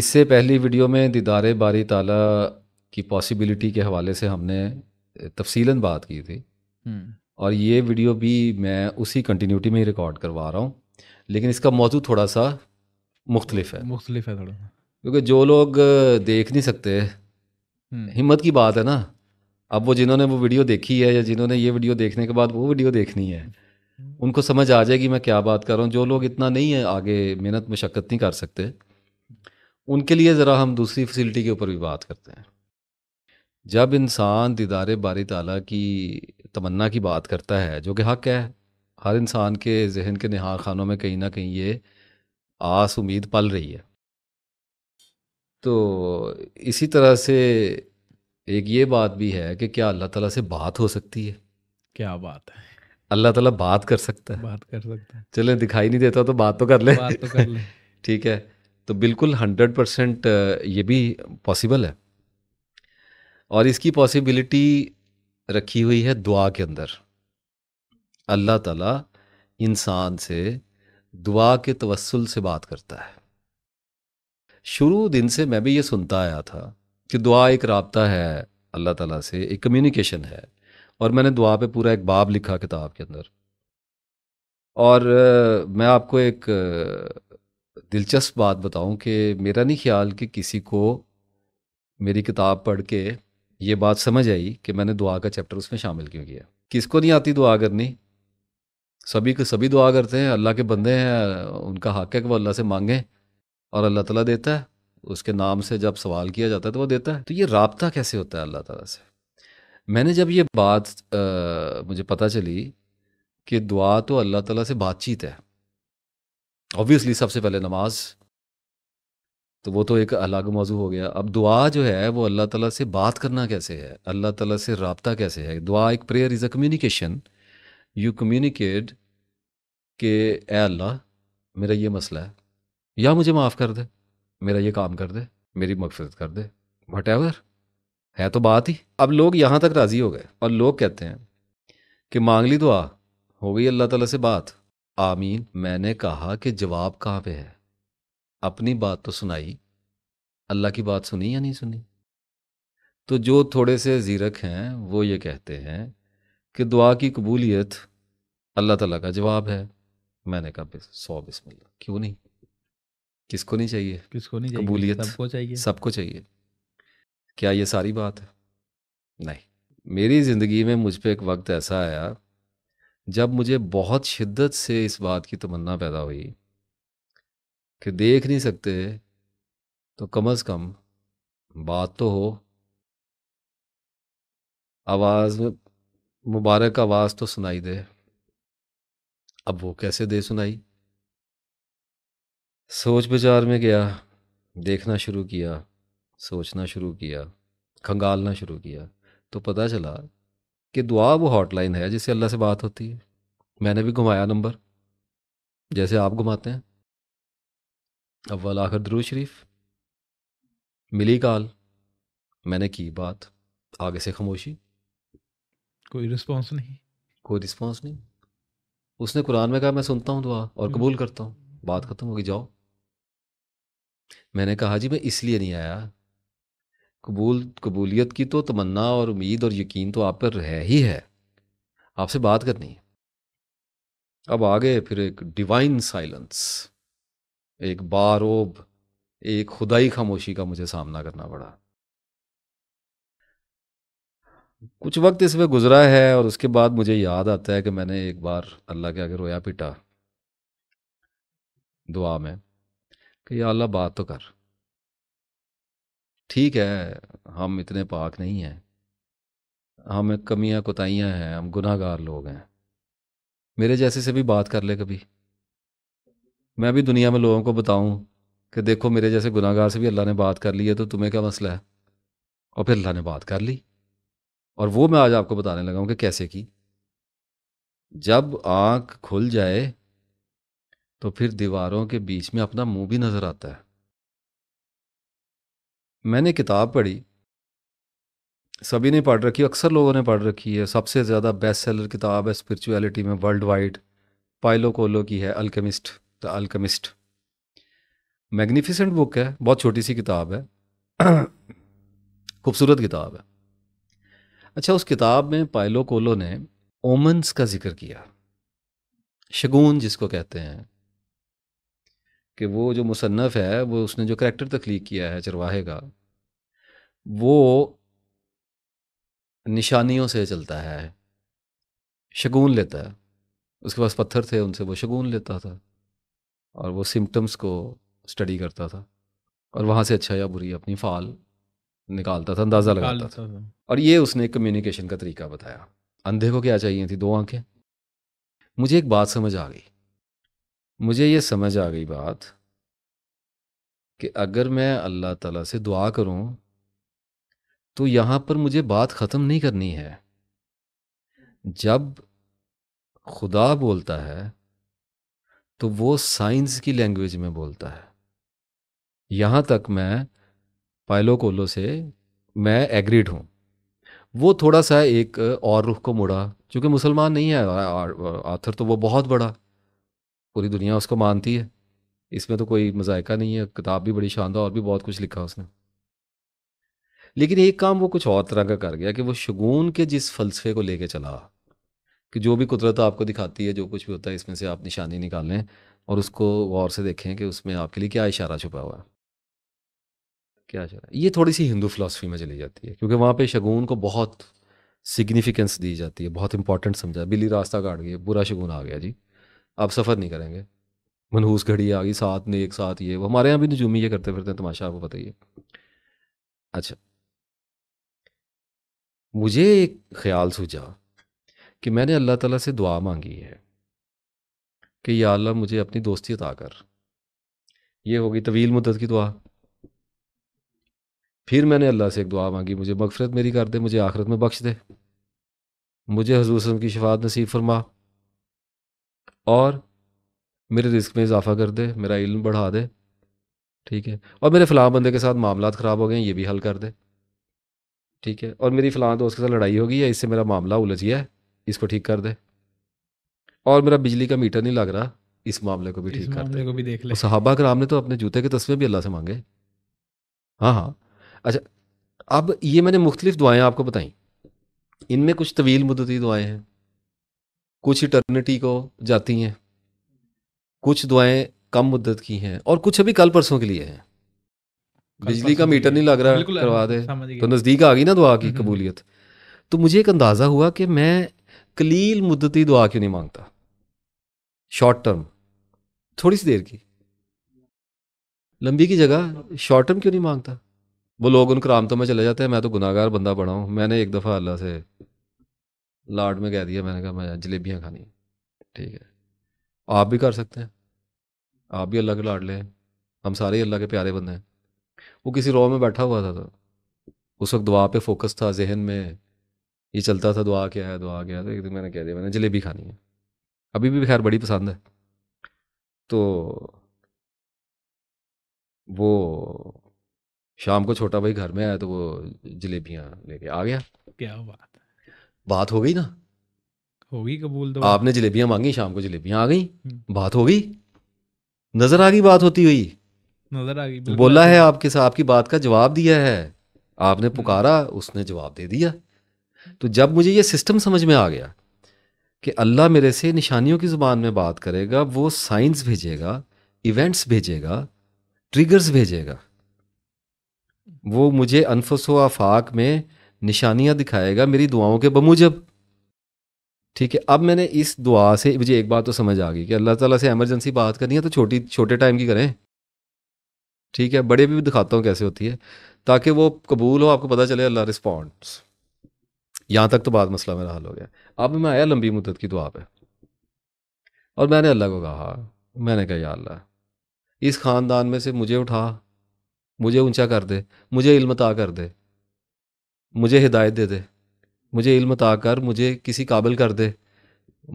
इससे पहली वीडियो में दीदार बारी ताला की पॉसिबिलिटी के हवाले से हमने तफसीला बात की थी हम्म। और ये वीडियो भी मैं उसी कंटिन्यूटी में ही रिकॉर्ड करवा रहा हूँ लेकिन इसका मौजू थोड़ा सा मुख्तलिफ है मुख्तलिफ है थोड़ा क्योंकि जो लोग देख नहीं सकते हम्म। हिम्मत की बात है ना अब वो जिन्होंने वो वीडियो देखी है या जिन्होंने ये वीडियो देखने के बाद वो वीडियो देखनी है हम्म। उनको समझ आ जाएगी मैं क्या बात कर रहा हूँ जो लोग इतना नहीं है आगे मेहनत मशक्क़त नहीं कर सकते उनके लिए ज़रा हम दूसरी फैसिलिटी के ऊपर भी बात करते हैं जब इंसान दीदार बारी ताला की तमन्ना की बात करता है जो कि हक है हर इंसान के जहन के नहा खानों में कहीं ना कहीं ये आस उम्मीद पल रही है तो इसी तरह से एक ये बात भी है कि क्या अल्लाह ताला से बात हो सकती है क्या बात है अल्लाह ताला बात कर सकता है बात कर सकता है चले दिखाई नहीं देता तो बात तो कर ले बात तो कर ले ठीक है तो बिल्कुल हंड्रेड परसेंट ये भी पॉसिबल है और इसकी पॉसिबिलिटी रखी हुई है दुआ के अंदर अल्लाह ताला इंसान से दुआ के तवसल से बात करता है शुरू दिन से मैं भी ये सुनता आया था कि दुआ एक रबता है अल्लाह ताला से एक कम्युनिकेशन है और मैंने दुआ पे पूरा एक बाब लिखा किताब के अंदर और मैं आपको एक दिलचस्प बात बताऊं कि मेरा नहीं ख्याल कि किसी को मेरी किताब पढ़ के ये बात समझ आई कि मैंने दुआ का चैप्टर उसमें शामिल क्यों किया किसको नहीं आती दुआ करनी सभी को सभी दुआ करते हैं अल्लाह के बंदे हैं उनका हक है कि वो अल्लाह से मांगें और अल्लाह तला देता है उसके नाम से जब सवाल किया जाता है तो वो देता है तो ये रबता कैसे होता है अल्लाह तला से मैंने जब ये बात आ, मुझे पता चली कि दुआ तो अल्लाह तला से बातचीत है ऑब्वियसली सबसे पहले नमाज तो वो तो एक अलग मौजू हो गया अब दुआ जो है वो अल्लाह ताला से बात करना कैसे है अल्लाह ताला से रबता कैसे है दुआ एक prayer is a communication you communicate के ए अल्लाह मेरा ये मसला है या मुझे माफ़ कर दे मेरा ये काम कर दे मेरी मफफरत कर दे वट एवर है तो बात ही अब लोग यहाँ तक राज़ी हो गए और लोग कहते हैं कि मांग ली दुआ हो गई अल्लाह ताला से बात आमीन मैंने कहा कि जवाब कहाँ पे है अपनी बात तो सुनाई अल्लाह की बात सुनी या नहीं सुनी तो जो थोड़े से जीरक हैं वो ये कहते हैं कि दुआ की कबूलियत अल्लाह तला का जवाब है मैंने कहा बिस, सौ बिस्मिल्लाह क्यों नहीं किसको नहीं चाहिए किसको नहीं चाहिए कबूलियत सबको चाहिए सबको चाहिए क्या ये सारी बात है नहीं मेरी ज़िंदगी में मुझ पर एक वक्त ऐसा आया जब मुझे बहुत शिद्दत से इस बात की तमन्ना पैदा हुई कि देख नहीं सकते तो कम अज कम बात तो हो आवाज़ में मुबारक आवाज़ तो सुनाई दे अब वो कैसे दे सुनाई सोच विचार में गया देखना शुरू किया सोचना शुरू किया खंगालना शुरू किया तो पता चला कि दुआ वो हॉटलाइन है जिससे अल्लाह से बात होती है मैंने भी घुमाया नंबर जैसे आप घुमाते हैं अव्वल आखिर दरू शरीफ मिली कॉल मैंने की बात आगे से खामोशी कोई रिस्पांस नहीं कोई रिस्पांस नहीं उसने कुरान में कहा मैं सुनता हूँ दुआ और हम्म। कबूल करता हूँ बात ख़त्म होगी जाओ मैंने कहा जी मैं इसलिए नहीं आया कबूल कबूलियत की तो तमन्ना और उम्मीद और यकीन तो आप पर है ही है आपसे बात करनी है अब आगे फिर एक डिवाइन साइलेंस एक बारोब एक खुदाई खामोशी का मुझे सामना करना पड़ा कुछ वक्त इसमें गुजरा है और उसके बाद मुझे याद आता है कि मैंने एक बार अल्लाह के आगे रोया पिटा दुआ में कि अल्लाह बात तो कर ठीक है हम इतने पाक नहीं हैं हम कमियां कोताहियाँ हैं हम गुनाहगार लोग हैं मेरे जैसे से भी बात कर ले कभी मैं भी दुनिया में लोगों को बताऊं कि देखो मेरे जैसे गुनाहगार से भी अल्लाह ने बात कर ली है तो तुम्हें क्या मसला है और फिर अल्लाह ने बात कर ली और वो मैं आज आपको बताने लगा हूँ कि कैसे की जब आँख खुल जाए तो फिर दीवारों के बीच में अपना मुंह भी नज़र आता है मैंने किताब पढ़ी सभी ने पढ़ रखी अक्सर लोगों ने पढ़ रखी है सबसे ज़्यादा बेस्ट सेलर किताब है स्पिरिचुअलिटी में वर्ल्ड वाइड पाइलो कोलो की है alchemist the alchemist magnificent book है बहुत छोटी सी किताब है खूबसूरत किताब है अच्छा उस किताब में पाइलो कोलो ने ओमन्स का जिक्र किया शगुन जिसको कहते हैं कि वो जो मुसन्फ़ है वो उसने जो करेक्टर तख्लीक किया है चरवाहे का वो निशानियों से चलता है शगुन लेता है उसके पास पत्थर थे उनसे वो शगून लेता था और वो सिम्टम्स को स्टडी करता था और वहाँ से अच्छा या बुरी अपनी फाल निकालता था अंदाज़ा लगाता था।, था और ये उसने कम्युनिकेशन का तरीका बताया अंधे को क्या चाहिए थी दो आंखें मुझे एक बात समझ आ गई मुझे ये समझ आ गई बात कि अगर मैं अल्लाह ताला से दुआ करूं तो यहाँ पर मुझे बात ख़त्म नहीं करनी है जब खुदा बोलता है तो वो साइंस की लैंग्वेज में बोलता है यहाँ तक मैं पायलो कोलो से मैं एग्रीड हूँ वो थोड़ा सा एक और रुख को मुड़ा क्योंकि मुसलमान नहीं है आथर तो वो बहुत बड़ा पूरी दुनिया उसको मानती है इसमें तो कोई मजायका नहीं है किताब भी बड़ी शानदार और भी बहुत कुछ लिखा उसने लेकिन एक काम वो कुछ और तरह का कर गया कि वो शगून के जिस फलसफे को लेके चला कि जो भी कुदरत आपको दिखाती है जो कुछ भी होता है इसमें से आप निशानी निकालें और उसको गौर से देखें कि उसमें आपके लिए क्या इशारा छुपा हुआ है क्या इशारा ये थोड़ी सी हिंदू फिलासफी में चली जाती है क्योंकि वहाँ पर शगून को बहुत सिग्निफिकेंस दी जाती है बहुत इंपॉर्टेंट समझा बिल्ली रास्ता काट गई बुरा शगुन आ गया जी आप सफ़र नहीं करेंगे मनहूस घड़ी आ गई साथ ने एक साथ ये वो हमारे यहाँ भी नजूमी ये करते फिरते हैं तमाशा आपको पता ही है अच्छा मुझे एक ख्याल सूझा कि मैंने अल्लाह ताला से दुआ मांगी है कि या अल्लाह मुझे अपनी दोस्ती अता कर ये होगी तवील मुद्दत की दुआ फिर मैंने अल्लाह से एक दुआ मांगी मुझे मगफरत मेरी कर दे मुझे आखरत में बख्श दे मुझे हजूर की शफात नसीब फरमा और मेरे रिस्क में इजाफा कर दे मेरा इल्म बढ़ा दे ठीक है और मेरे फ़लाँ बंदे के साथ मामला ख़राब हो गए ये भी हल कर दे ठीक है और मेरी फ़लाह दोस्त के साथ लड़ाई होगी या इससे मेरा मामला उलझ गया है इसको ठीक कर दे और मेरा बिजली का मीटर नहीं लग रहा इस मामले को भी ठीक कर दे को भी देख ले सहाबा कराम ने तो अपने जूते के तस्वीर भी अल्लाह से मांगे हाँ हाँ अच्छा अब ये मैंने मुख्तलिफ दुआएँ आपको बताई इनमें कुछ तवील मुदती दुआएँ हैं कुछ इटर्निटी को जाती हैं कुछ दुआएं कम मुद्दत की हैं और कुछ अभी कल परसों के लिए हैं बिजली का मीटर नहीं लग रहा करवा दे तो नज़दीक आ गई ना दुआ की हम्म, हम्म। कबूलियत तो मुझे एक अंदाज़ा हुआ कि मैं कलील मुद्दती दुआ क्यों नहीं मांगता शॉर्ट टर्म थोड़ी सी देर की लंबी की जगह शॉर्ट टर्म क्यों नहीं मांगता वो लोग उनको तो आमतौर में चले जाते हैं मैं तो गुनागार बंदा बना हूँ मैंने एक दफ़ा अल्लाह से लाड में कह दिया मैंने कहा मैं जलेबियाँ खानी ठीक है आप भी कर सकते हैं आप भी अल्लाह के लाड लें हम सारे अल्लाह के प्यारे बंदे हैं वो किसी रॉ में बैठा हुआ था, था तो। उस वक्त दुआ पे फोकस था जहन में ये चलता था दुआ क्या है दुआ क्या है तो एक दिन मैंने कह दिया मैंने जलेबी खानी है अभी भी खैर बड़ी पसंद है तो वो शाम को छोटा भाई घर में आया तो वो जलेबियाँ लेके आ गया क्या हुआ बात हो गई ना हो गई कबूल दो तो। आपने जलेबियां मांगी शाम को जलेबियां आ गई हम्म। बात हो गई नजर आ गई बात होती हुई नजर आ गई बोला है आपके साथ आपकी बात का जवाब दिया है आपने हम्म। पुकारा उसने जवाब दे दिया तो जब मुझे ये सिस्टम समझ में आ गया कि अल्लाह मेरे से निशानियों की ज़ुबान में बात करेगा वो साइंस भेजेगा इवेंट्स भेजेगा ट्रिगर्स भेजेगा वो मुझे अनफसो आफाक में निशानियां दिखाएगा मेरी दुआओं के बमूजब ठीक है अब मैंने इस दुआ से मुझे एक बात तो समझ आ गई कि अल्लाह ताला से एमरजेंसी बात करनी है तो छोटी छोटे टाइम की करें ठीक है बड़े भी दिखाता हूँ कैसे होती है ताकि वो कबूल हो आपको पता चले अल्लाह रिस्पॉन्स यहाँ तक तो बात मसला मेरा हल हो गया अब मैं आया लंबी मुद्दत की दुआ पे और मैंने अल्लाह को कहा मैंने कहा या अल्लाह इस ख़ानदान में से मुझे उठा मुझे ऊंचा कर दे मुझे इल्मता कर दे मुझे हिदायत दे दे मुझे इल्म कर मुझे किसी काबिल कर दे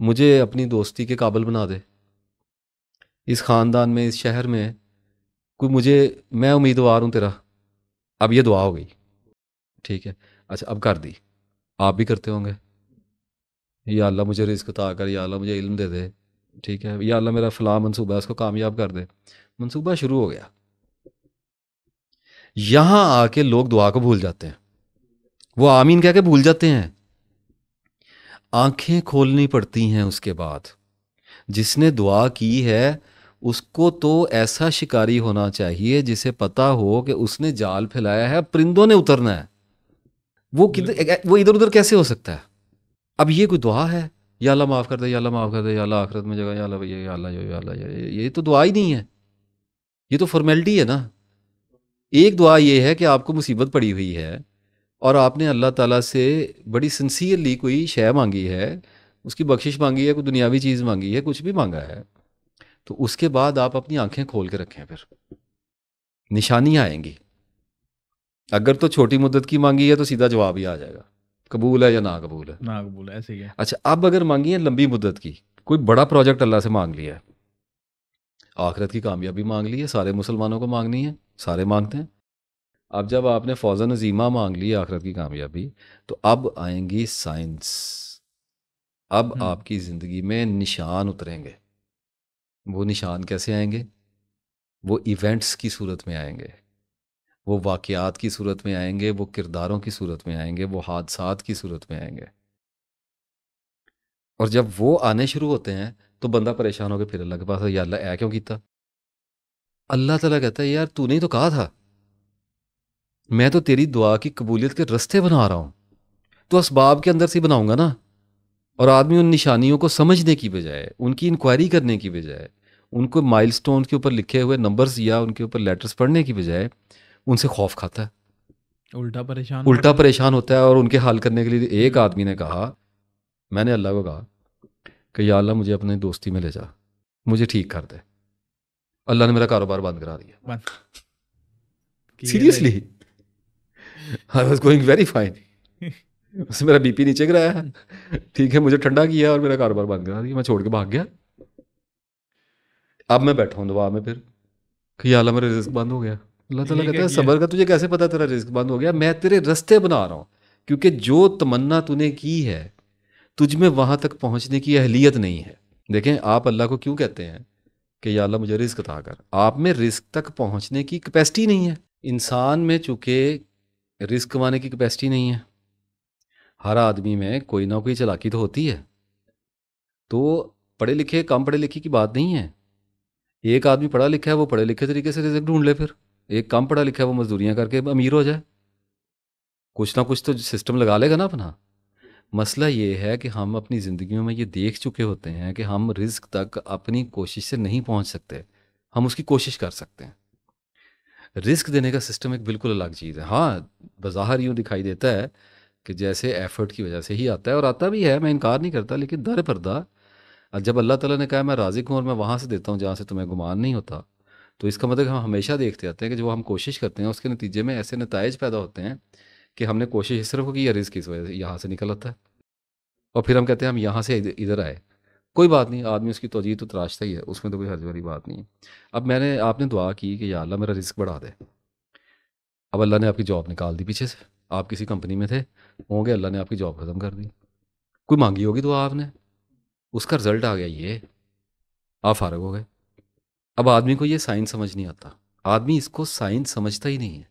मुझे अपनी दोस्ती के काबिल बना दे इस ख़ानदान में इस शहर में कोई मुझे मैं उम्मीदवार हूँ तेरा अब ये दुआ हो गई ठीक है अच्छा अब कर दी आप भी करते होंगे या अल्लाह मुझे रिस्क ता कर या अल्लाह मुझे इल्म दे दे ठीक है या अल्लाह मेरा फ़लाह मनसूबा है उसको कामयाब कर दे मनसूबा शुरू हो गया यहाँ आके लोग दुआ को भूल जाते हैं वो आमीन कह के भूल जाते हैं आंखें खोलनी पड़ती हैं उसके बाद जिसने दुआ की है उसको तो ऐसा शिकारी होना चाहिए जिसे पता हो कि उसने जाल फैलाया है परिंदों ने उतरना है वो किधर हम्म। वो इधर उधर कैसे हो सकता है अब ये कोई दुआ है या अल्लाह माफ़ कर दे या अल्लाह माफ़ कर दे या अल्लाह आखरत में जगह या अल्लाह भैया या अल्लाह या अल्लाह ये तो दुआ ही नहीं है ये तो फॉर्मेलिटी है ना एक दुआ ये है कि आपको मुसीबत पड़ी हुई है और आपने अल्लाह ताला से बड़ी सिंसियरली कोई शय मांगी है उसकी बख्शिश मांगी है कोई दुनियावी चीज़ मांगी है कुछ भी मांगा है तो उसके बाद आप अपनी आंखें खोल के रखें फिर निशानी आएंगी अगर तो छोटी मुद्दत की मांगी है तो सीधा जवाब ही आ जाएगा कबूल है या ना कबूल है ना कबूल है ऐसे ही है अच्छा अब अगर मांगी है लंबी मुद्दत की कोई बड़ा प्रोजेक्ट अल्लाह से मांग लिया है आखिरत की कामयाबी मांग ली है सारे मुसलमानों को मांगनी है सारे मांगते हैं अब जब आपने फौजन नजीमा मांग ली आखरत की कामयाबी तो अब आएंगी साइंस अब हम्म। आपकी ज़िंदगी में निशान उतरेंगे वो निशान कैसे आएंगे वो इवेंट्स की सूरत में आएंगे वो वाकयात की सूरत में आएंगे वो किरदारों की सूरत में आएंगे वो हादसा की सूरत में आएंगे और जब वो आने शुरू होते हैं तो बंदा परेशान होकर फिर अल्लाह के पास यार अल्लाह ऐ क्यों किया अल्लाह तला कहता है यार तूने नहीं तो कहा था मैं तो तेरी दुआ की कबूलियत के रस्ते बना रहा हूँ तो असबाब के अंदर से बनाऊंगा ना और आदमी उन निशानियों को समझने की बजाय उनकी इंक्वायरी करने की बजाय उनको माइल के ऊपर लिखे हुए नंबर्स या उनके ऊपर लेटर्स पढ़ने की बजाय उनसे खौफ खाता है उल्टा परेशान उल्टा परेशान होता है और उनके हल करने के लिए एक आदमी ने कहा मैंने अल्लाह को कहा कि या अल्लाह मुझे अपने दोस्ती में ले जा मुझे ठीक कर दे अल्लाह ने मेरा कारोबार बंद करा दिया seriously I was going very fine उससे मेरा बीपी नीचे गिराया ठीक है मुझे ठंडा किया और मेरा कारोबार बंद करा दिया मैं छोड़ के भाग गया अब मैं बैठा हूँ दुआ में फिर कि अल्लाह मेरा रिस्क बंद हो गया अल्लाह तला कहता है सबर का तुझे कैसे पता तेरा रिस्क बंद हो गया मैं तेरे रस्ते बना रहा हूँ क्योंकि जो तमन्ना तूने की है तुझ में वहाँ तक पहुँचने की अहलियत नहीं है देखें आप अल्लाह को क्यों कहते हैं कि या अल्लाह मुझे रिस्क था कर आप में रिस्क तक पहुँचने की कैपेसिटी नहीं है इंसान में चूँकि रिस्क कमाने की कैपेसिटी नहीं है हर आदमी में कोई ना कोई चलाकी तो होती है तो पढ़े लिखे कम पढ़े लिखे की बात नहीं है एक आदमी पढ़ा लिखा है वो पढ़े लिखे तरीके से रिजल्ट ढूंढ ले फिर एक कम पढ़ा लिखा है वो मजदूरियाँ करके अमीर हो जाए कुछ ना कुछ तो सिस्टम लगा लेगा ना अपना मसला ये है कि हम अपनी ज़िंदगियों में ये देख चुके होते हैं कि हम रिस्क तक अपनी कोशिश से नहीं पहुंच सकते हम उसकी कोशिश कर सकते हैं रिस्क देने का सिस्टम एक बिल्कुल अलग चीज़ है हाँ बाहर यूँ दिखाई देता है कि जैसे एफर्ट की वजह से ही आता है और आता भी है मैं इनकार नहीं करता लेकिन दर पर्दा जब अल्लाह ताला ने कहा मैं राजिक हूँ और मैं वहाँ से देता हूँ जहाँ से तुम्हें गुमान नहीं होता तो इसका मतलब हम हमेशा देखते आते हैं कि जो हम कोशिश करते हैं उसके नतीजे में ऐसे नतज पैदा होते हैं कि हमने कोशिश सिर्फ की या रिस्क इस वजह से यहाँ से निकल आता है और फिर हम कहते हैं हम यहाँ से इधर आए कोई बात नहीं आदमी उसकी तोजी तो तराशता ही है उसमें तो कोई हर्ज वाली बात नहीं है अब मैंने आपने दुआ की कि या अल्लाह मेरा रिस्क बढ़ा दे अब अल्लाह ने आपकी जॉब निकाल दी पीछे से आप किसी कंपनी में थे होंगे अल्लाह ने आपकी जॉब ख़त्म कर दी कोई मांगी होगी दुआ आपने उसका रिजल्ट आ गया ये आप फारग हो गए अब आदमी को ये साइंस समझ नहीं आता आदमी इसको साइंस समझता ही नहीं है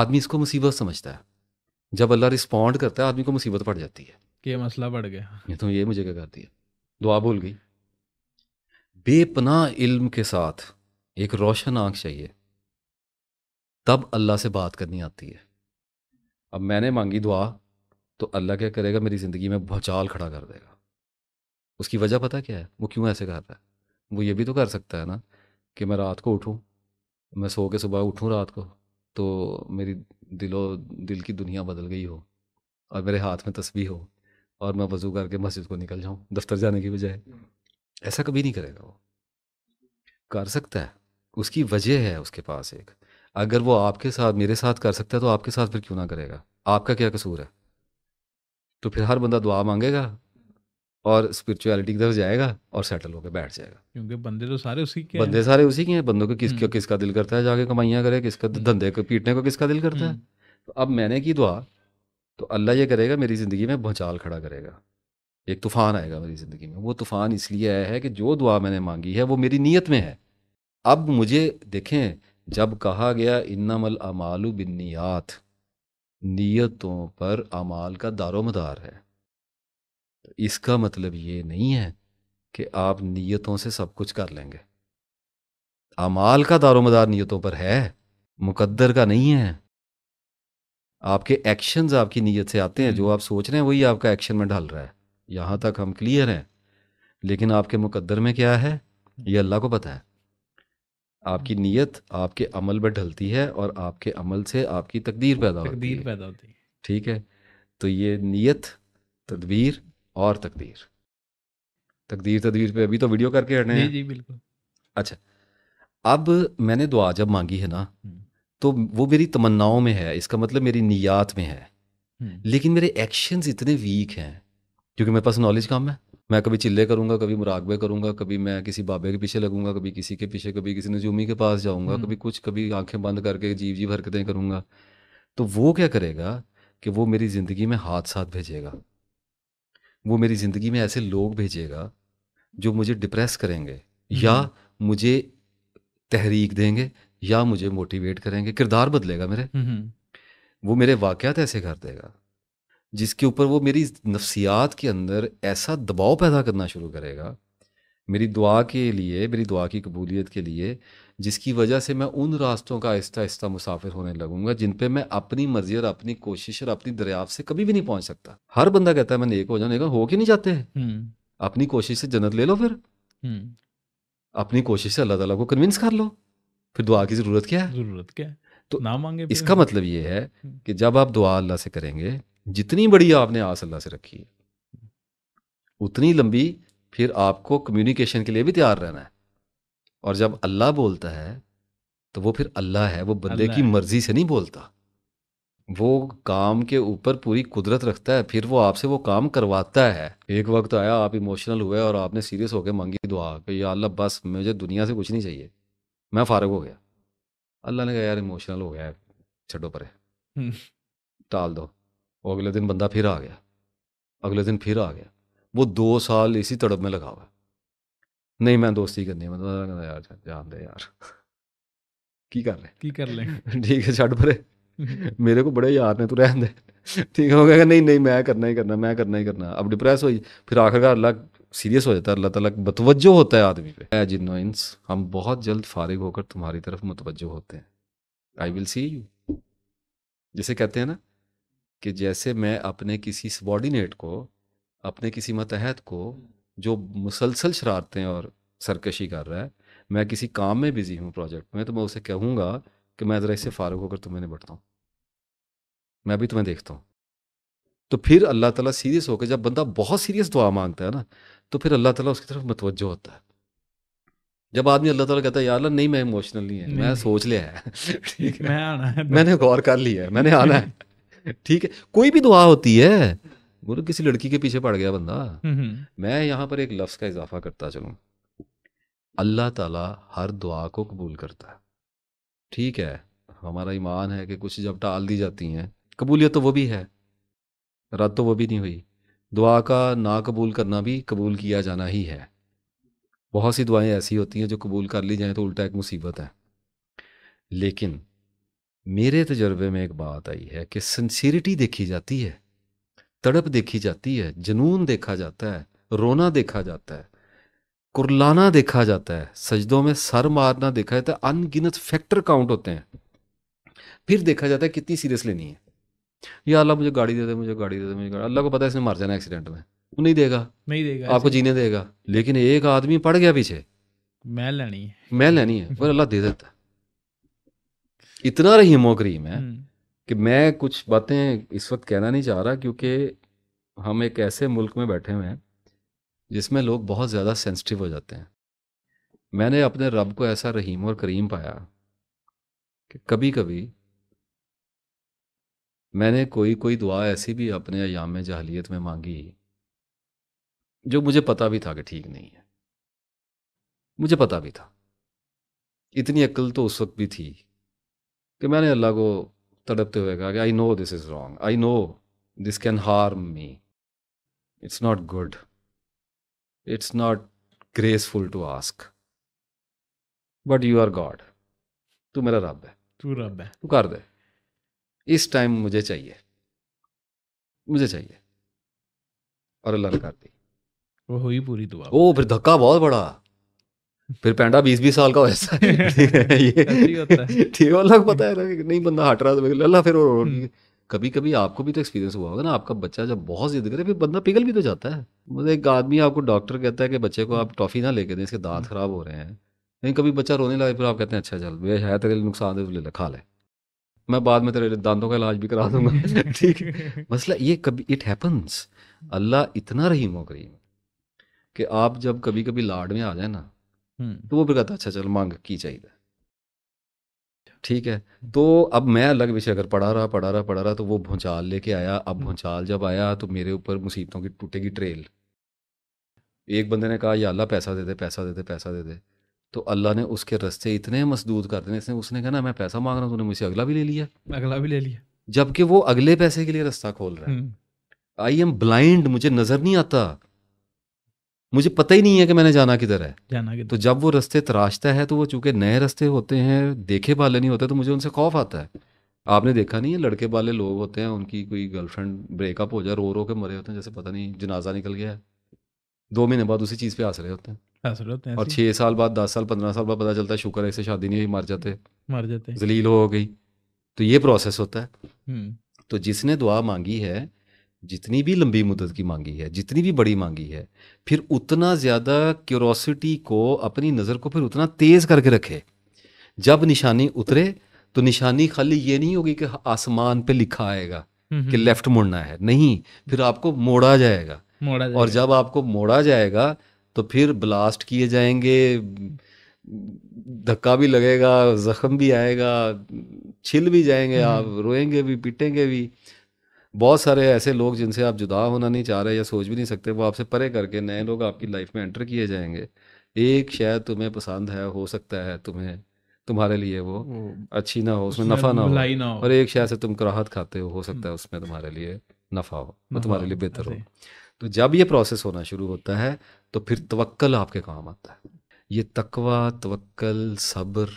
आदमी इसको मुसीबत समझता है जब अल्लाह रिस्पॉन्ड करता है आदमी को मुसीबत पड़ जाती है कि ये मसला बढ़ गया ये तो ये मुझे क्या कर दिया दुआ भूल गई बेपना इल्म के साथ एक रोशन आंख चाहिए तब अल्लाह से बात करनी आती है अब मैंने मांगी दुआ तो अल्लाह क्या करेगा मेरी ज़िंदगी में भौचाल खड़ा कर देगा उसकी वजह पता क्या है वो क्यों ऐसे कर रहा है वो ये भी तो कर सकता है ना कि मैं रात को उठूँ मैं सो के सुबह उठूँ रात को तो मेरी दिलो दिल की दुनिया बदल गई हो और मेरे हाथ में तस्वीर हो और मैं वजू करके मस्जिद को निकल जाऊँ दफ्तर जाने की बजाय हम्म। ऐसा कभी नहीं करेगा वो कर सकता है उसकी वजह है उसके पास एक अगर वो आपके साथ मेरे साथ कर सकता है तो आपके साथ फिर क्यों ना करेगा आपका क्या कसूर है तो फिर हर बंदा दुआ मांगेगा और स्पिरिचुअलिटी की तरफ जाएगा और सेटल होकर बैठ जाएगा क्योंकि बंदे तो सारे उसी के बंदे सारे उसी के हैं बंदों को किसका हम्म। किसका दिल करता है जाके कमाइयाँ करे किसका हम्म। धंधे को पीटने को किसका दिल करता है तो अब मैंने की दुआ तो अल्लाह ये करेगा मेरी ज़िंदगी में भूचाल खड़ा करेगा एक तूफ़ान आएगा मेरी ज़िंदगी में वो तूफ़ान इसलिए आया है कि जो दुआ मैंने मांगी है वो मेरी नीयत में है अब मुझे देखें जब कहा गया इन्ना मल अमालु बिनियात नीयतों पर अमाल का दारोमदार है तो इसका मतलब ये नहीं है कि आप नीयतों से सब कुछ कर लेंगे अमाल का दारोमदार नीयतों पर है मुकद्दर का नहीं है आपके एक्शंस आपकी नीयत से आते हैं जो हम्म। आप सोच रहे हैं वही आपका एक्शन में ढल रहा है यहाँ तक हम क्लियर हैं लेकिन आपके मुकद्दर में क्या है हम्म। ये अल्लाह को पता है आपकी हम्म। नीयत आपके अमल पर ढलती है और आपके अमल से आपकी तकदीर पैदा होती तकदीर पैदा होती है ठीक है तो ये नीयत तदबीर और तकदीर तकदीर तदबीर पे अभी तो वीडियो करके हटने जी जी बिल्कुल अच्छा अब मैंने दुआ जब मांगी है ना तो वो मेरी तमन्नाओं में है इसका मतलब मेरी नियात में है हम्म। लेकिन मेरे एक्शन इतने वीक हैं क्योंकि मेरे पास नॉलेज कम है मैं कभी चिल्ले करूंगा कभी मुराकबे करूंगा कभी मैं किसी बाबे के पीछे लगूंगा कभी किसी के पीछे कभी किसी नजूमी के पास जाऊंगा हम्म। कभी कुछ कभी आंखें बंद करके जीव जीव हरकतें करूंगा तो वो क्या करेगा कि वो मेरी ज़िंदगी में हाथ साथ भेजेगा वो मेरी ज़िंदगी में ऐसे लोग भेजेगा जो मुझे डिप्रेस करेंगे या हम्म। मुझे तहरीक देंगे या मुझे मोटिवेट करेंगे किरदार बदलेगा मेरे हम्म, हम्म। वो मेरे वाकयात ऐसे कर देगा जिसके ऊपर वो मेरी नफ्सियात के अंदर ऐसा दबाव पैदा करना शुरू करेगा मेरी दुआ के लिए मेरी दुआ की कबूलियत के लिए जिसकी वजह से मैं उन रास्तों का आहिस्ता आहिस्ता मुसाफिर होने लगूंगा जिन पे मैं अपनी मर्जी और अपनी कोशिश और अपनी दरियाफ से कभी भी नहीं पहुंच सकता हर बंदा कहता है मैं नेक हो जाऊँ का हो के नहीं जाते हैं हम्म। अपनी कोशिश से जन्नत ले लो फिर अपनी कोशिश से अल्लाह ताला को कन्विंस कर लो फिर दुआ की ज़रूरत क्या है ज़रूरत क्या है तो ना मांगे इसका मतलब ये है हम्म। कि जब आप दुआ अल्लाह से करेंगे जितनी बड़ी आपने आस अल्लाह से रखी है उतनी लंबी फिर आपको कम्युनिकेशन के लिए भी तैयार रहना है और जब अल्लाह बोलता है तो वो फिर अल्लाह है वो बंदे की मर्जी से नहीं बोलता वो काम के ऊपर पूरी कुदरत रखता है फिर वो आपसे वो काम करवाता है एक वक्त आया आप इमोशनल हुए और आपने सीरियस होकर मांगी दुआ कि या अल्लाह बस मुझे दुनिया से कुछ नहीं चाहिए मैं फारग हो गया अल्लाह ने कहा यार इमोशनल हो गया छोड़ो परे हम्म। टाल दो अगले दिन बंदा फिर आ गया अगले दिन फिर आ गया वो दो साल इसी तड़प में लगा हुआ नहीं मैं दोस्ती करनी मतलब तो यार जान दे यार की कर ले की कर ले ठीक है छड़ परे मेरे को बड़े यार ने तू रहन दे ठीक है वो कहेगा नहीं नहीं मैं करना ही करना मैं करना ही करना अब डिप्रेस हो फिर आखिरकार अल्लाह सीरियस हो जाता है अल्लाह ताला मतवजो होता है आदमी पे जिन्नो इंस हम बहुत जल्द फारिग होकर तुम्हारी तरफ मतवजो होते हैं आई विल सी यू जैसे कहते हैं ना कि जैसे मैं अपने किसी सबॉर्डिनेट को अपने किसी मतहत को जो मुसलसल शरारतें और सरकशी कर रहा है मैं किसी काम में बिज़ी हूँ प्रोजेक्ट में तो मैं उसे कहूँगा कि मैं ज़रा इससे फ़ारग होकर तुम्हें निपटता हूँ मैं भी तुम्हें देखता हूँ तो फिर अल्लाह ताला सीरियस होकर जब बंदा बहुत सीरियस दुआ मांगता है ना तो फिर अल्लाह ताला उसकी तरफ मतवजो होता है जब आदमी अल्लाह ताला कहता है यार नहीं मैं इमोशनल नहीं है मैं सोच लिया है ठीक है मैं आना है तो। मैंने गौर कर लिया है मैंने आना है ठीक है कोई भी दुआ होती है बोलो किसी लड़की के पीछे पड़ गया बंदा हम्म, हम्म। मैं यहाँ पर एक लफ्ज़ का इजाफा करता चलूँ अल्लाह ताला हर दुआ को कबूल करता है ठीक है हमारा ईमान है कि कुछ जब टाल दी जाती हैं कबूलियत तो वो भी है रद्द तो वो भी नहीं हुई दुआ का ना कबूल करना भी कबूल किया जाना ही है बहुत सी दुआएं ऐसी होती हैं जो कबूल कर ली जाएँ तो उल्टा एक मुसीबत है लेकिन मेरे तजर्बे में एक बात आई है कि सिंसियरिटी देखी जाती है तड़प देखी जाती है जुनून देखा जाता है रोना देखा जाता है कुरलाना देखा जाता है सजदों में सर मारना देखा जाता है अनगिनत फैक्टर काउंट होते हैं फिर देखा जाता है कितनी सीरियस लेनी है या अल्लाह मुझे गाड़ी दे दे मुझे गाड़ी दे दे मुझे अल्लाह को पता है इसने मर जाना एक्सीडेंट में वो नहीं देगा नहीं देगा आपको जीने देगा लेकिन एक आदमी पड़ गया पीछे मैं लेनी है मैं लेनी है पर अल्लाह दे देता इतना रही मोकरी मैं हम्म। कि मैं कुछ बातें इस वक्त कहना नहीं चाह रहा क्योंकि हम एक ऐसे मुल्क में बैठे हुए हैं जिसमें लोग बहुत ज़्यादा सेंसिटिव हो जाते हैं मैंने अपने रब को ऐसा रहीम और करीम पाया कि कभी कभी मैंने कोई कोई दुआ ऐसी भी अपने अयाम जहलीत में मांगी जो मुझे पता भी था कि ठीक नहीं है मुझे पता भी था इतनी अक्ल तो उस वक्त भी थी कि मैंने अल्लाह को तड़पते हुए कहा कि I know this is wrong I know this can harm me it's not good it's not graceful to ask but you are God तू मेरा रब है तू रब है तू कर दे इस टाइम मुझे चाहिए मुझे चाहिए और अल्लाह ने कर दी वो हुई पूरी दुआ ओ फिर धक्का बहुत बड़ा फिर पेंडा बीस बीस साल का वैसा ये ठीक अल्लाह को पता है ना नहीं बंदा हट रहा था तो अल्लाह फिर और हम्म। कभी कभी आपको भी तो एक्सपीरियंस हुआ होगा ना आपका बच्चा जब बहुत जिद करे फिर बंदा पिघल भी तो जाता है मतलब एक आदमी आपको डॉक्टर कहता है कि बच्चे को आप टॉफ़ी ना लेके दें इसके दांत हम्म। खराब हो रहे हैं नहीं कभी बच्चा रोने लगे फिर आप कहते हैं अच्छा चल भैया है तेरे लिए नुकसान तो ले खा ले मैं बाद में तेरे दांतों का इलाज भी करा दूंगा ठीक है मसला ये कभी इट हैपन्स अल्लाह इतना रहीम हो करीम कि आप जब कभी कभी लाड में आ जाए ना हम्म। तो वो भी कहता अच्छा चल मांग की चाहिए ठीक है हम्म। तो अब मैं अलग विषय अगर पढ़ा रहा पढ़ा रहा पढ़ा रहा तो वो भूचाल लेके आया अब हम्म। भूचाल जब आया तो मेरे ऊपर मुसीबतों की टूटेगी ट्रेल एक बंदे ने कहा या अल्लाह पैसा दे दे पैसा दे दे पैसा दे दे तो अल्लाह ने उसके रस्ते इतने मसदूद कर देने से उसने कहा ना मैं पैसा मांग रहा हूँ तूने मुझसे अगला भी ले लिया अगला भी ले लिया जबकि वो अगले पैसे के लिए रास्ता खोल रहा है आई एम ब्लाइंड मुझे नजर नहीं आता मुझे पता ही नहीं है कि मैंने जाना किधर है जाना किधर तो जब वो रस्ते तराशता है तो वो चूंकि नए रस्ते होते हैं देखे वाले नहीं होते तो मुझे उनसे खौफ आता है आपने देखा नहीं है लड़के वाले लोग होते हैं उनकी कोई गर्लफ्रेंड ब्रेकअप हो जाए रो रो के मरे होते हैं जैसे पता नहीं जनाजा निकल गया है दो महीने बाद उसी चीज़ पे हंस रहे होते हैं हंस रहे होते हैं और छः साल बाद दस साल पंद्रह साल बाद पता चलता है शुक्र है इससे शादी नहीं हुई मर जाते मर जाते जलील हो गई तो ये प्रोसेस होता है हम्म। तो जिसने दुआ मांगी है जितनी भी लंबी मुदत की मांगी है जितनी भी बड़ी मांगी है फिर उतना ज़्यादा क्यूरोसिटी को अपनी नज़र को फिर उतना तेज़ करके रखे जब निशानी उतरे तो निशानी खाली ये नहीं होगी कि आसमान पे लिखा आएगा हम्म, कि लेफ्ट हम्म। मुड़ना है नहीं फिर आपको मोड़ा जाएगा मोड़ा और जब आपको मोड़ा जाएगा तो फिर ब्लास्ट किए जाएंगे धक्का भी लगेगा ज़ख्म भी आएगा छिल भी जाएंगे हम्म। आप रोएंगे भी पिटेंगे भी बहुत सारे ऐसे लोग जिनसे आप जुदा होना नहीं चाह रहे या सोच भी नहीं सकते वो आपसे परे करके नए लोग आपकी लाइफ में एंटर किए जाएंगे एक शायद तुम्हें पसंद है हो सकता है तुम्हें तुम्हारे लिए वो, अच्छी ना हो उसमें नफा ना हो, ना हो और एक शायद से तुम कराहत खाते हो हो सकता है हम्म। उसमें तुम्हारे लिए नफा हो वो तुम्हारे लिए बेहतर हो तो जब ये प्रोसेस होना शुरू होता है तो फिर तवक्ल आपके काम आता है ये तकवा तवक्ल सब्र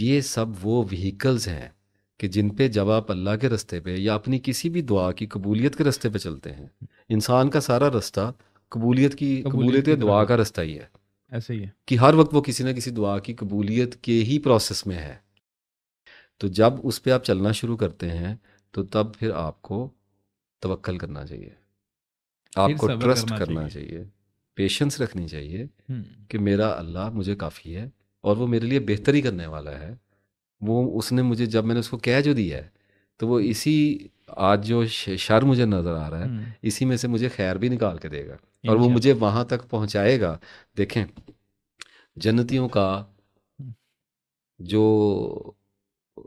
ये सब वो व्हीकल्स हैं कि जिन पे जब आप अल्लाह के रस्ते पे या अपनी किसी भी दुआ की कबूलियत के रस्ते पे चलते हैं इंसान का सारा रास्ता कबूलियत की कबूलियत दुआ का रास्ता ही है ऐसे ही है कि हर वक्त वो किसी ना किसी दुआ की कबूलियत के ही प्रोसेस में है तो जब उस पर आप चलना शुरू करते हैं तो तब फिर आपको तवक्ल करना चाहिए आपको ट्रस्ट करना, करना चाहिए, चाहिए। पेशेंस रखनी चाहिए कि मेरा अल्लाह मुझे काफ़ी है और वो मेरे लिए बेहतरी करने वाला है वो उसने मुझे जब मैंने उसको कह जो दिया है तो वो इसी आज जो शर मुझे नज़र आ रहा है इसी में से मुझे खैर भी निकाल के देगा और वो मुझे वहाँ तक पहुँचाएगा देखें जन्नतियों का जो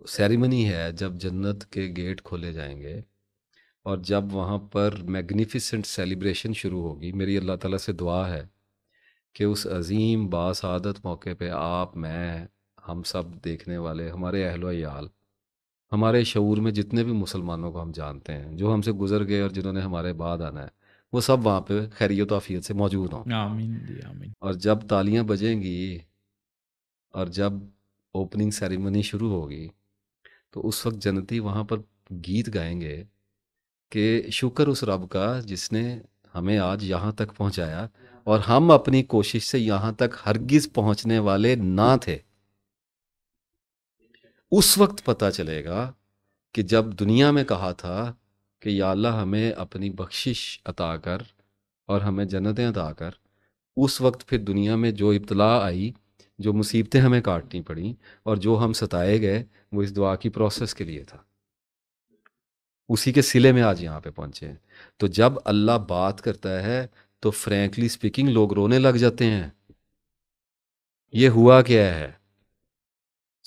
सेरेमनी है जब जन्नत के गेट खोले जाएंगे और जब वहाँ पर मैग्नीफिसेंट सेलिब्रेशन शुरू होगी मेरी अल्लाह ताला से दुआ है कि उस अजीम बासादत मौके पे आप मैं हम सब देखने वाले हमारे अहलोयाल हमारे शूर में जितने भी मुसलमानों को हम जानते हैं जो हमसे गुजर गए और जिन्होंने हमारे बाद आना है वो सब वहाँ पे खैरियत आफियत से मौजूद हों आमीन आमीन और जब तालियां बजेंगी और जब ओपनिंग सेरेमनी शुरू होगी तो उस वक्त जनती वहाँ पर गीत गाएंगे कि शुक्र उस रब का जिसने हमें आज यहाँ तक पहुँचाया और हम अपनी कोशिश से यहाँ तक हरगिज़ पहुँचने वाले ना थे उस वक्त पता चलेगा कि जब दुनिया में कहा था कि या अल्लाह हमें अपनी बख्शिश अता कर और हमें जन्तें अता कर उस वक्त फिर दुनिया में जो इब्तला आई जो मुसीबतें हमें काटनी पड़ी और जो हम सताए गए वो इस दुआ की प्रोसेस के लिए था उसी के सिले में आज यहाँ पे पहुंचे हैं तो जब अल्लाह बात करता है तो फ्रेंकली स्पीकिंग लोग रोने लग जाते हैं ये हुआ क्या है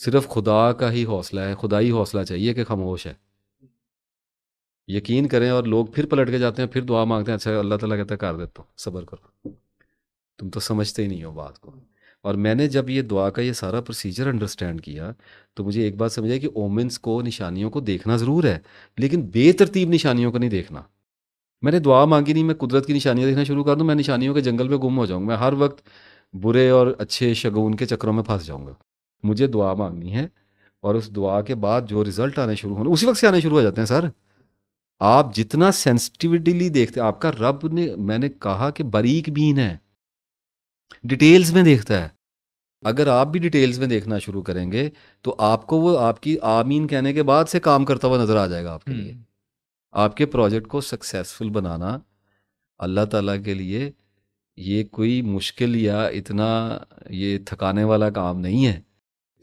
सिर्फ खुदा का ही हौसला है खुदा ही हौसला चाहिए कि खामोश है यकीन करें और लोग फिर पलट के जाते हैं फिर दुआ मांगते हैं अच्छा अल्लाह ताला कहता है कर देता हूँ सब्र करो तुम तो समझते ही नहीं हो बात को और मैंने जब ये दुआ का ये सारा प्रोसीजर अंडरस्टैंड किया तो मुझे एक बात समझ आई कि ओमेंस को निशानियों को देखना ज़रूर है लेकिन बेतरतीब निशानियों को नहीं देखना मैंने दुआ मांगी नहीं मैं कुदरत की निशानियाँ देखना शुरू कर दूँ मैं निशानियों के जंगल में गुम हो जाऊँगा मैं हर वक्त बुरे और अच्छे शगुन के चक्रों में फंस जाऊँगा मुझे दुआ मांगनी है और उस दुआ के बाद जो रिजल्ट आने शुरू होने उसी वक्त से आने शुरू हो जाते हैं सर आप जितना सेंसिटिविटीली देखते आपका रब ने मैंने कहा कि बारीक बीन है डिटेल्स में देखता है अगर आप भी डिटेल्स में देखना शुरू करेंगे तो आपको वो आपकी आमीन कहने के बाद से काम करता हुआ नजर आ जाएगा आपके लिए हम्म। आपके प्रोजेक्ट को सक्सेसफुल बनाना अल्लाह ताला के लिए ये कोई मुश्किल या इतना ये थकाने वाला काम नहीं है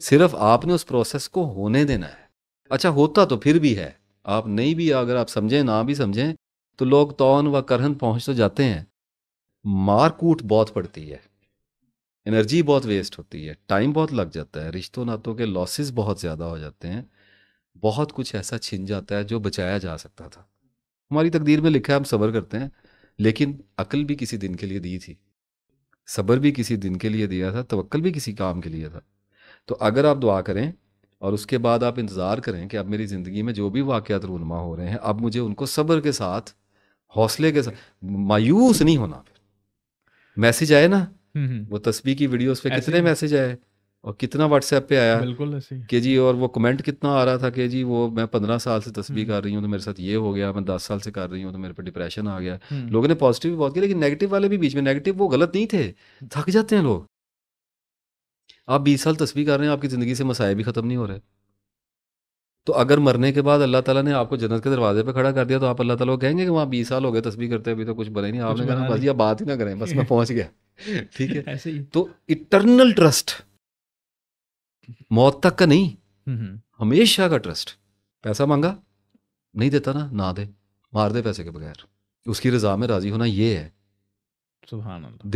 सिर्फ आपने उस प्रोसेस को होने देना है अच्छा होता तो फिर भी है आप नहीं भी अगर आप समझें ना भी समझें तो लोग तौन व करहन पहुंच तो जाते हैं मारकूट बहुत पड़ती है एनर्जी बहुत वेस्ट होती है टाइम बहुत लग जाता है रिश्तों नातों के लॉसेस बहुत ज़्यादा हो जाते हैं बहुत कुछ ऐसा छिन जाता है जो बचाया जा सकता था हमारी तकदीर में लिखा है हम सब्र करते हैं लेकिन अकल भी किसी दिन के लिए दी थी सब्र भी किसी दिन के लिए दिया था तवक्ल भी किसी काम के लिए था तो अगर आप दुआ करें और उसके बाद आप इंतज़ार करें कि अब मेरी ज़िंदगी में जो भी वाक़ात रूनमा हो रहे हैं अब मुझे उनको सब्र के साथ हौसले के साथ मायूस नहीं होना फिर मैसेज आए ना हम्म, हम्म। वो तस्वीर की वीडियोस पे कितने मैसेज आए और कितना व्हाट्सएप पे आया बिल्कुल के जी और वो कमेंट कितना आ रहा था कि जी वो मैं पंद्रह साल से तस्वीर हम्म। कर रही हूँ तो मेरे साथ ये हो गया मैं दस साल से कर रही हूँ तो मेरे पे डिप्रेशन आ गया लोगों ने पॉजिटिव भी बहुत किया लेकिन नेगेटिव वाले भी बीच में नेगेटिव वो गलत नहीं थे थक जाते हैं लोग आप बीस साल तस्वीर कर रहे हैं आपकी ज़िंदगी से मसाए भी ख़त्म नहीं हो रहे तो अगर मरने के बाद अल्लाह ताला ने आपको जन्नत के दरवाजे पे खड़ा कर दिया तो आप अल्लाह ताला को कहेंगे कि वहाँ बीस साल हो गए तस्वीर करते अभी तो कुछ बने नहीं आपने कहा बस ये बात ही ना करें बस मैं पहुँच गया ठीक है ऐसे ही तो इटरनल ट्रस्ट मौत तक का नहीं हम्म, हम्म। हमेशा का ट्रस्ट पैसा मांगा नहीं देता ना ना दे मार दे पैसे के बगैर उसकी रजा में राजी होना ये है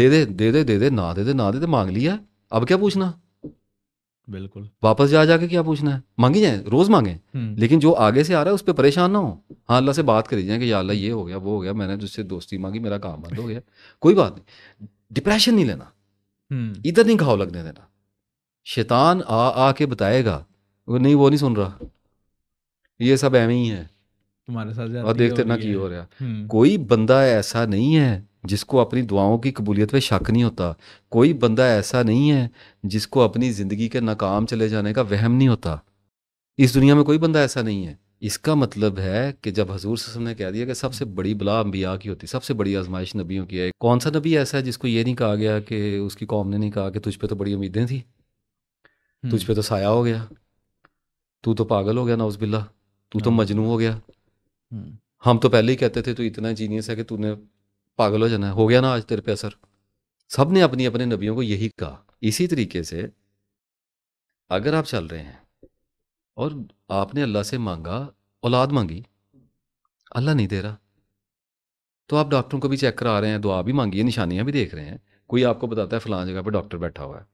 दे दे दे दे दे दे ना दे दे ना दे दे तो मांग लिया अब क्या पूछना बिल्कुल वापस जा जाके क्या पूछना है मांगी जाए रोज मांगे हम्म। लेकिन जो आगे से आ रहा है उस पर परेशान ना हो हाँ अल्लाह से बात करी जाए कि या अल्लाह ये हो गया वो हो गया मैंने जिससे दोस्ती मांगी मेरा काम बंद हो गया कोई बात नहीं डिप्रेशन नहीं लेना हम्म। इधर नहीं घाव लगने देना शैतान आ आ के बताएगा नहीं वो नहीं सुन रहा ये सब एवं ही है तुम्हारे साथ और देखते ना की हो रहा हम्म। कोई बंदा ऐसा नहीं है जिसको अपनी दुआओं की कबूलियत पे शक नहीं होता कोई बंदा ऐसा नहीं है जिसको अपनी ज़िंदगी के नाकाम चले जाने का वहम नहीं होता इस दुनिया में कोई बंदा ऐसा नहीं है इसका मतलब है कि जब हजूर ससम ने कह दिया कि सबसे बड़ी बला अम्बिया की होती सबसे बड़ी आजमाइश नबियों की है कौन सा नबी ऐसा है जिसको ये नहीं कहा गया कि उसकी कौम ने नहीं कहा कि तुझ पर तो बड़ी उम्मीदें थी हम्म। तुझ पर तो साया हो गया तू तो पागल हो गया बिल्ला तू तो हाँ। मजनू हो गया हम्म। हम तो पहले ही कहते थे तू इतना जीनियस है कि तूने पागल हो जाना हो गया ना आज तेरे पे असर सब ने अपनी अपने नबियों को यही कहा इसी तरीके से अगर आप चल रहे हैं और आपने अल्लाह से मांगा औलाद मांगी अल्लाह नहीं दे रहा तो आप डॉक्टरों को भी चेक करा रहे हैं दुआ भी मांगी है निशानियां भी देख रहे हैं कोई आपको बताता है फलां जगह पर डॉक्टर बैठा हुआ है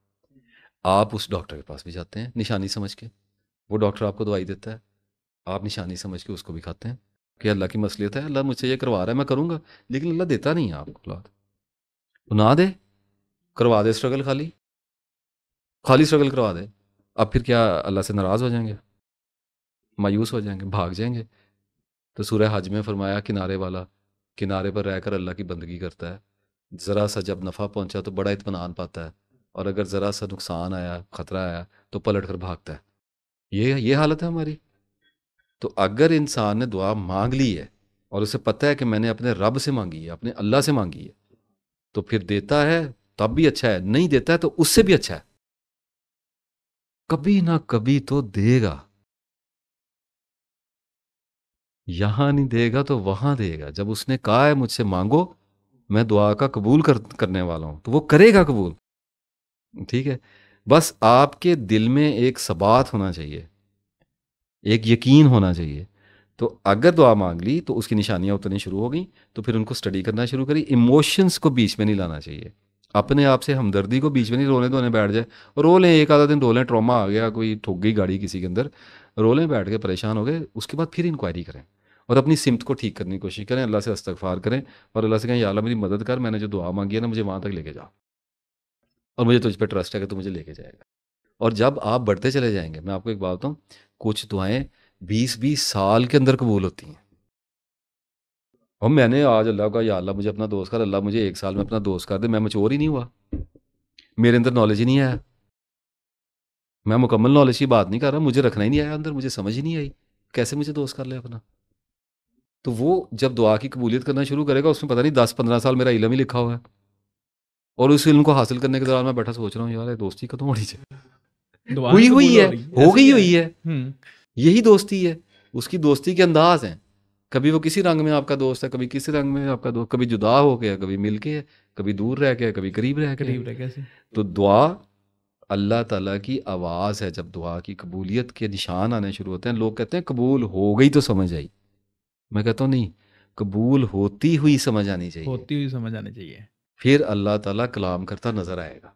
आप उस डॉक्टर के पास भी जाते हैं निशानी समझ के वो डॉक्टर आपको दवाई देता है आप निशानी समझ के उसको भी खाते हैं कि अल्लाह की मसलियत है अल्लाह मुझसे ये करवा रहा है मैं करूँगा लेकिन अल्लाह देता नहीं है आपको औलाद तो ना दे करवा दे स्ट्रगल खाली खाली स्ट्रगल करवा दे अब फिर क्या अल्लाह से नाराज़ हो जाएंगे मायूस हो जाएंगे भाग जाएंगे तो सूर्य हज में फरमाया किनारे वाला किनारे पर रहकर अल्लाह की बंदगी करता है ज़रा सा जब नफ़ा पहुंचा तो बड़ा इतमान पाता है और अगर ज़रा सा नुकसान आया ख़तरा आया तो पलट कर भागता है ये ये हालत है हमारी तो अगर इंसान ने दुआ मांग ली है और उसे पता है कि मैंने अपने रब से मांगी है अपने अल्लाह से मांगी है तो फिर देता है तब भी अच्छा है नहीं देता है तो उससे भी अच्छा है कभी ना कभी तो देगा यहां नहीं देगा तो वहां देगा जब उसने कहा है मुझसे मांगो मैं दुआ का कबूल कर करने वाला हूं तो वो करेगा कबूल ठीक है बस आपके दिल में एक सबात होना चाहिए एक यकीन होना चाहिए तो अगर दुआ मांग ली तो उसकी निशानियाँ उतरनी शुरू हो गई तो फिर उनको स्टडी करना शुरू करी इमोशंस को बीच में नहीं लाना चाहिए अपने आप से हमदर्दी को बीच में नहीं रोने धोने बैठ जाए रो लें एक आधा दिन रो लें ट्रामा आ गया कोई ठोक गई गाड़ी किसी के अंदर रो लें बैठ के परेशान हो गए उसके बाद फिर इंक्वायरी करें और अपनी सिमत को ठीक करने की कोशिश करें अल्लाह से अस्तगफार करें और अल्लाह से कहें अल्लाह मेरी मदद कर मैंने जो दुआ मांगी है ना मुझे वहाँ तक लेके जाओ और मुझे तुझ पर ट्रस्ट है कि तू मुझे लेके जाएगा और जब आप बढ़ते चले जाएंगे मैं आपको एक बात बताऊँ कुछ दुआएं बीस बीस साल के अंदर कबूल होती हैं और मैंने आज अल्लाह का या अल्लाह मुझे अपना दोस्त कर अल्लाह मुझे एक साल में अपना दोस्त कर दे मैं मचोर ही नहीं हुआ मेरे अंदर नॉलेज ही नहीं आया मैं मुकम्मल नॉलेज की बात नहीं कर रहा मुझे रखना ही नहीं आया अंदर मुझे समझ ही नहीं आई कैसे मुझे दोस्त कर ले अपना तो वो जब दुआ की कबूलियत करना शुरू करेगा उसमें पता नहीं दस पंद्रह साल मेरा इलम ही लिखा हुआ है और उस इलम को हासिल करने के दौरान मैं बैठा सोच रहा हूँ यार दोस्ती कदम होनी चाहिए हुई हुई है हो गई हुई है हम्म। यही दोस्ती है उसकी दोस्ती के अंदाज है कभी वो किसी रंग में आपका दोस्त है कभी किसी रंग में आपका दोस्त कभी जुदा हो गया कभी मिल के कभी दूर रह गया कभी करीब रह गया तो दुआ अल्लाह ताला की आवाज़ है जब दुआ की कबूलियत के निशान आने शुरू होते हैं लोग कहते हैं कबूल हो गई तो समझ आई मैं कहता हूँ नहीं कबूल होती हुई समझ आनी चाहिए होती हुई समझ आनी चाहिए फिर अल्लाह ताला कलाम करता नजर आएगा